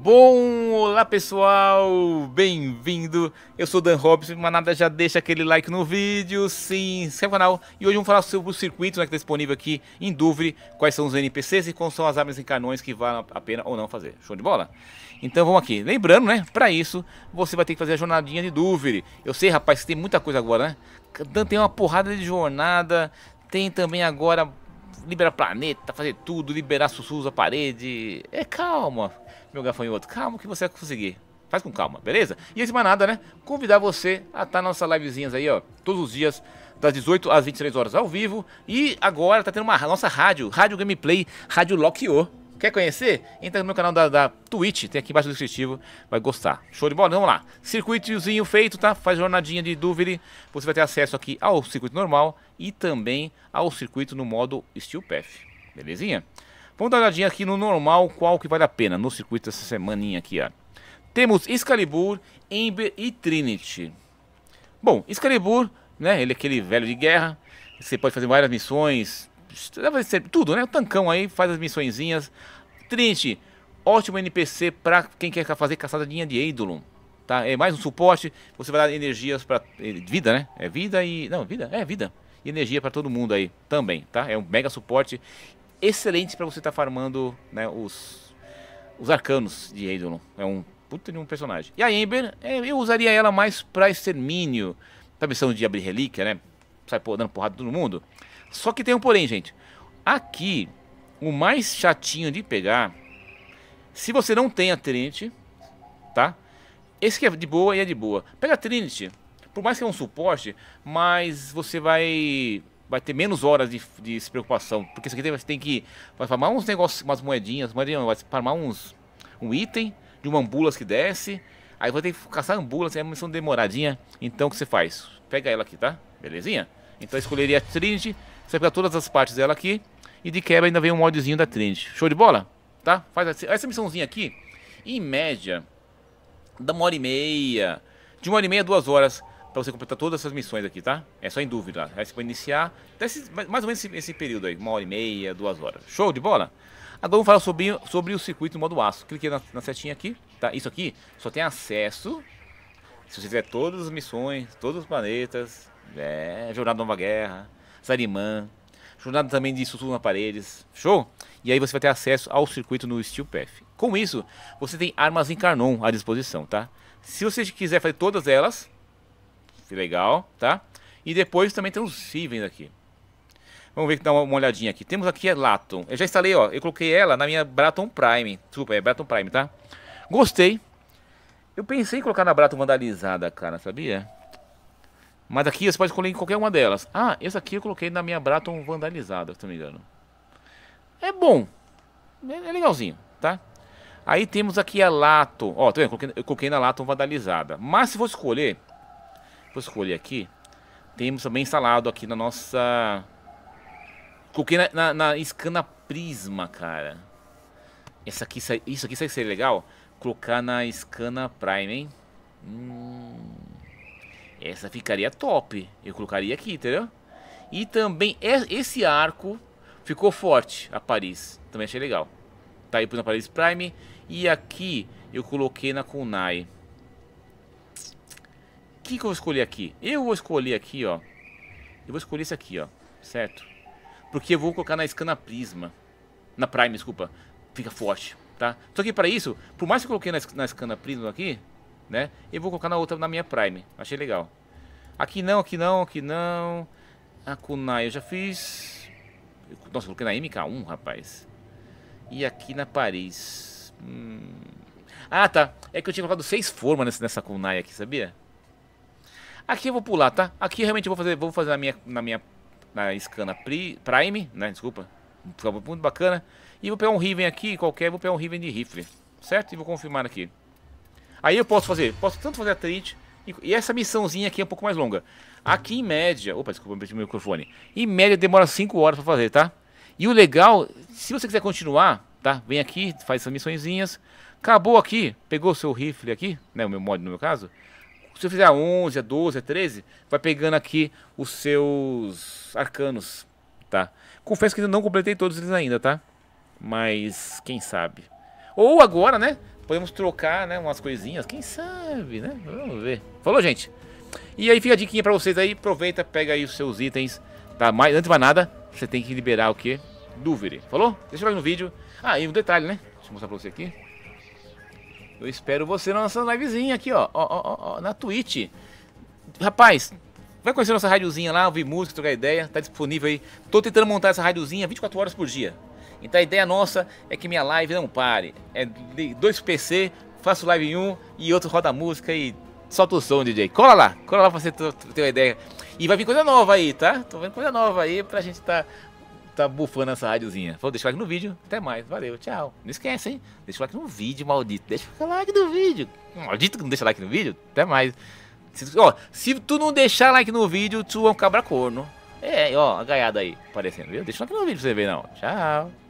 Bom, olá pessoal, bem-vindo. Eu sou Dan Robson, mas nada já deixa aquele like no vídeo, se inscreve no canal. E hoje vamos falar sobre o circuito né, que está disponível aqui em Duvre, quais são os NPCs e quais são as armas e canões que valem a pena ou não fazer. Show de bola? Então vamos aqui. Lembrando, né, para isso você vai ter que fazer a jornadinha de Duvre. Eu sei, rapaz, que tem muita coisa agora, né? Dan tem uma porrada de jornada, tem também agora liberar planeta, fazer tudo, liberar sussurros a parede. É calma, meu gafanhoto, calma que você vai conseguir. Faz com calma, beleza? E esse manada, mais nada, né? Convidar você a estar tá nas nossas livezinhas aí, ó, todos os dias das 18 às 23 horas ao vivo. E agora tá tendo uma nossa rádio, rádio gameplay, rádio Lockio. Quer conhecer? Entra no meu canal da, da Twitch, tem aqui embaixo no descritivo, vai gostar. Show de bola? Então vamos lá. Circuitozinho feito, tá? Faz jornadinha de dúvida. Você vai ter acesso aqui ao circuito normal e também ao circuito no modo Steel Path. Belezinha? Vamos dar uma olhadinha aqui no normal, qual que vale a pena no circuito essa semaninha aqui, ó. Temos Excalibur, Ember e Trinity. Bom, Excalibur, né? Ele é aquele velho de guerra. Você pode fazer várias missões, ser tudo, né? O Tancão aí faz as missõezinhas. Triste, ótimo NPC para quem quer fazer caçadinha de ídolo. Tá? É mais um suporte, você vai dar energias para eh, vida, né? É vida e não, vida, é vida. E energia para todo mundo aí também, tá? É um mega suporte excelente para você estar tá farmando, né, os os arcanos de Eidolon. É um puta de um personagem. E a Ember, é, eu usaria ela mais para extermínio, pra tá missão de abrir relíquia, né? Sai dando porrada todo mundo. Só que tem um porém, gente. Aqui, o mais chatinho de pegar, se você não tem a Trinity, tá? Esse que é de boa e é de boa. Pega a Trinity, por mais que é um suporte, mas você vai vai ter menos horas de, de preocupação. Porque isso aqui você tem que vai farmar uns negócios, umas moedinhas, moedinha, vai farmar uns, um item de uma ambulância que desce. Aí vai ter que caçar ambulância, é uma missão demoradinha. Então o que você faz? Pega ela aqui, tá? Belezinha? Então eu escolheria a Trinity, você pega todas as partes dela aqui. E de quebra ainda vem um modzinho da Trinity. Show de bola? Tá? Faz essa missãozinha aqui. Em média, dá uma hora e meia. De uma hora e meia a duas horas para você completar todas essas missões aqui, tá? É só em dúvida. Aí você vai iniciar até mais ou menos esse, esse, período aí. Uma hora e meia, duas horas. Show de bola? Agora vamos falar sobre, sobre o circuito modo aço. Cliquei na, na setinha aqui, tá? Isso aqui só tem acesso se você fizer todas as missões, todos os planetas, é, Jornada Nova Guerra, Sarimã, jornada também de sussurro na paredes, show? E aí você vai ter acesso ao circuito no Steel Path. Com isso, você tem armas em Carnon à disposição, tá? Se você quiser fazer todas elas, legal, tá? E depois também tem os Sivens aqui. Vamos ver que dá uma, uma, olhadinha aqui. Temos aqui a Laton. Eu já instalei, ó. Eu coloquei ela na minha Braton Prime. Desculpa, é Braton Prime, tá? Gostei. Eu pensei em colocar na Braton Vandalizada, cara, sabia? Mas aqui você pode escolher em qualquer uma delas. Ah, essa aqui eu coloquei na minha Braton vandalizada, se não me engano. É bom. É, é legalzinho, tá? Aí temos aqui a Lato. Ó, tá vendo? Eu coloquei, na Lato vandalizada. Mas se for escolher, vou escolher aqui. Temos também instalado aqui na nossa... Coloquei na, na, na Scana Prisma, cara. Essa aqui, isso aqui seria legal? Colocar na Scana Prime, hein? Hum... Essa ficaria top. Eu colocaria aqui, entendeu? E também é, esse arco ficou forte a Paris. Também achei legal. Tá aí na Paris Prime. E aqui eu coloquei na Kunai. O que, que eu vou escolher aqui? Eu vou escolher aqui, ó. Eu vou escolher esse aqui, ó. Certo? Porque eu vou colocar na Scana Prisma. Na Prime, desculpa. Fica forte, tá? Só que para isso, por mais que eu coloquei na, na Scana Prisma aqui, né? E vou colocar na outra, na minha Prime. Achei legal. Aqui não, aqui não, aqui não. A Kunai eu já fiz. Nossa, coloquei na MK1, rapaz. E aqui na Paris. Hum... Ah, tá. É que eu tinha colocado seis formas nessa, nessa Kunai aqui, sabia? Aqui eu vou pular, tá? Aqui realmente eu vou fazer, vou fazer na minha, na minha na Scana Prime, né? Desculpa. Ficou muito bacana. E vou pegar um Riven aqui, qualquer, vou pegar um Riven de rifle, certo? E vou confirmar aqui. Aí eu posso fazer, posso tanto fazer a trade e essa missãozinha aqui é um pouco mais longa. Aqui em média, opa, desculpa, eu perdi meu microfone. Em média demora 5 horas para fazer, tá? E o legal, se você quiser continuar, tá? Vem aqui, faz essas missõezinhas. Acabou aqui, pegou o seu rifle aqui, né, o meu mod no meu caso. Se eu fizer a 11, a 12, a 13, vai pegando aqui os seus arcanos, tá? Confesso que ainda não completei todos eles ainda, tá? Mas quem sabe. Ou agora, né? Podemos trocar, né? Umas coisinhas, quem sabe, né? Vamos ver. Falou, gente. E aí fica a diquinha pra vocês aí. Aproveita, pega aí os seus itens, tá? Mas antes de mais nada, você tem que liberar o quê? Dúvida. Falou? Deixa eu ver no vídeo. Ah, e um detalhe, né? Deixa eu mostrar pra você aqui. Eu espero você na nossa livezinha aqui, ó. Ó, ó, ó na Twitch. Rapaz, Vai conhecer nossa rádiozinha lá, ouvir música, trocar ideia, tá disponível aí. Tô tentando montar essa rádiozinha 24 horas por dia. Então a ideia nossa é que minha live não pare. É dois PC, faço live em um e outro roda música e solta o som, DJ. Cola lá, cola lá pra você ter uma ideia. E vai vir coisa nova aí, tá? Tô vendo coisa nova aí pra gente tá, tá bufando essa rádiozinha. Vou deixar o like no vídeo, até mais, valeu, tchau. Não esquece, hein? Deixa o like no vídeo, maldito. Deixa o like no vídeo. Maldito que não deixa like no vídeo, até mais. Se, ó, se tu não deixar like no vídeo, tu é um cabra corno. É, ó, a gaiada aí aparecendo, viu? Deixa o like no vídeo pra você ver, não. Tchau.